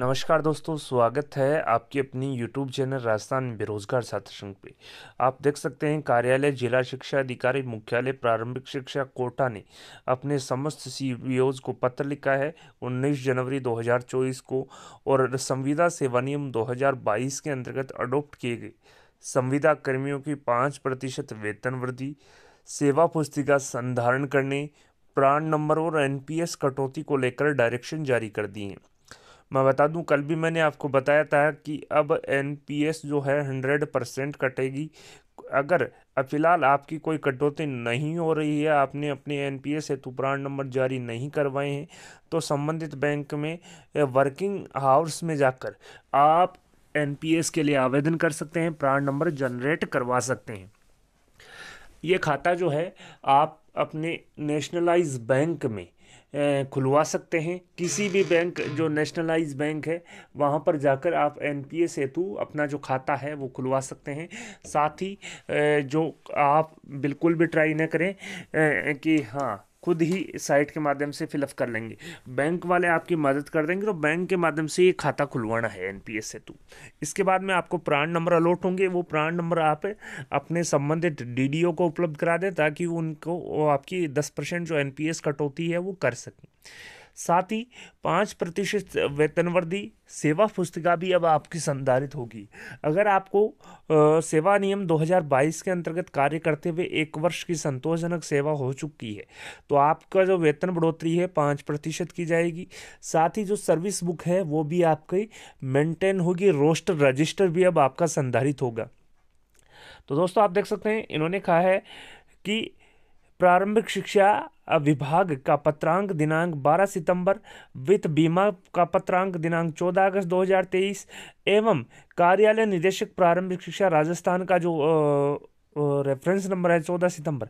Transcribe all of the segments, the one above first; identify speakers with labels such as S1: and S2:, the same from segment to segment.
S1: नमस्कार दोस्तों स्वागत है आपकी अपनी यूट्यूब चैनल राजस्थान बेरोजगार छात्र संघ पे आप देख सकते हैं कार्यालय जिला शिक्षा अधिकारी मुख्यालय प्रारंभिक शिक्षा कोटा ने अपने समस्त सी e को पत्र लिखा है 19 जनवरी 2024 को और संविदा सेवा नियम 2022 के अंतर्गत अडोप्ट किए गए संविदा कर्मियों की पाँच प्रतिशत वेतन वृद्धि सेवा पुस्तिका संधारण करने प्राण नंबर और एनपीएस कटौती को लेकर डायरेक्शन जारी कर दिए हैं मैं बता दूं कल भी मैंने आपको बताया था कि अब एनपीएस जो है हंड्रेड परसेंट कटेगी अगर अब फिलहाल आपकी कोई कटौती नहीं हो रही है आपने अपने एन पी एस हेतु प्राण नंबर जारी नहीं करवाए हैं तो संबंधित बैंक में वर्किंग हाउस में जाकर आप एन पी एस के लिए आवेदन कर सकते हैं प्राण नंबर जनरेट करवा सकते हैं ये खाता जो है आप अपने नेशनलाइज बैंक में खुलवा सकते हैं किसी भी बैंक जो नेशनलाइज बैंक है वहाँ पर जाकर आप एन पी एस हेतु अपना जो खाता है वो खुलवा सकते हैं साथ ही जो आप बिल्कुल भी ट्राई ना करें कि हाँ खुद ही साइट के माध्यम से फिलअप कर लेंगे बैंक वाले आपकी मदद कर देंगे तो बैंक के माध्यम से ये खाता खुलवाना है एनपीएस से तो इसके बाद में आपको प्राण नंबर अलॉट होंगे वो प्राण नंबर आप अपने संबंधित डीडीओ को उपलब्ध करा दें ताकि उनको आपकी दस परसेंट जो एनपीएस कटौती है वो कर सकें साथ ही पाँच प्रतिशत वेतनवर्दी सेवा पुस्तिका भी अब आपकी संधारित होगी अगर आपको आ, सेवा नियम 2022 के अंतर्गत कार्य करते हुए एक वर्ष की संतोषजनक सेवा हो चुकी है तो आपका जो वेतन बढ़ोतरी है पाँच प्रतिशत की जाएगी साथ ही जो सर्विस बुक है वो भी आपकी मेंटेन होगी रोस्टर रजिस्टर भी अब आपका संधारित होगा तो दोस्तों आप देख सकते हैं इन्होंने कहा है कि प्रारंभिक शिक्षा विभाग का पत्रांक दिनांक 12 सितंबर वित्त बीमा का पत्रांक दिनांक 14 अगस्त 2023 एवं कार्यालय निदेशक प्रारंभिक शिक्षा राजस्थान का जो रेफरेंस नंबर है चौदह सितंबर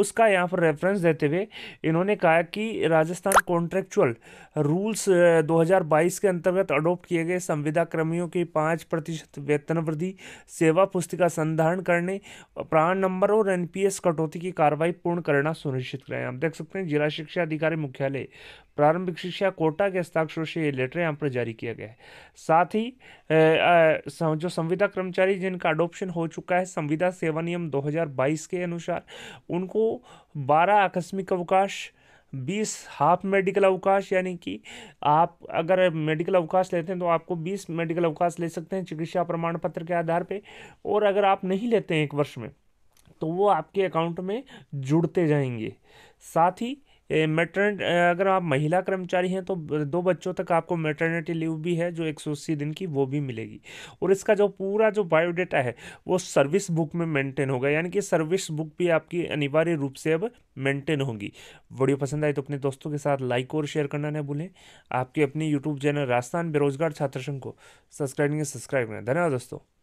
S1: उसका यहाँ पर रेफरेंस देते हुए इन्होंने कहा कि राजस्थान कॉन्ट्रेक्चुअल रूल्स 2022 के अंतर्गत अडॉप्ट किए गए संविदा कर्मियों के पाँच प्रतिशत वेतन वृद्धि सेवा पुस्तिका संधारण करने प्राण नंबर और एनपीएस कटौती की कार्रवाई पूर्ण करना सुनिश्चित करें आप देख सकते हैं जिला शिक्षा अधिकारी मुख्यालय प्रारंभिक शिक्षा कोटा के हस्ताक्षर से ये लेटर यहाँ पर जारी किया गया है साथ ही जो संविदा कर्मचारी जिनका अडोप्शन हो चुका है संविदा सेवा नियम अधिनियम 2022 के अनुसार उनको 12 आकस्मिक अवकाश बीस हाफ मेडिकल अवकाश यानी कि आप अगर मेडिकल अवकाश लेते हैं तो आपको बीस मेडिकल अवकाश ले सकते हैं चिकित्सा प्रमाण पत्र के आधार पे और अगर आप नहीं लेते हैं एक वर्ष में तो वो आपके अकाउंट में जुड़ते जाएंगे साथ ही मेटर्न अगर आप महिला कर्मचारी हैं तो दो बच्चों तक आपको मेटर्निटी लीव भी है जो एक दिन की वो भी मिलेगी और इसका जो पूरा जो बायोडेटा है वो सर्विस बुक में मेंटेन होगा यानी कि सर्विस बुक भी आपकी अनिवार्य रूप से अब मेंटेन होगी वीडियो पसंद आए तो अपने दोस्तों के साथ लाइक और शेयर करना न भूलें आपके अपने यूट्यूब चैनल राजस्थान बेरोजगार छात्र संघ को सब्सक्राइब करें सब्सक्राइब करें धन्यवाद दोस्तों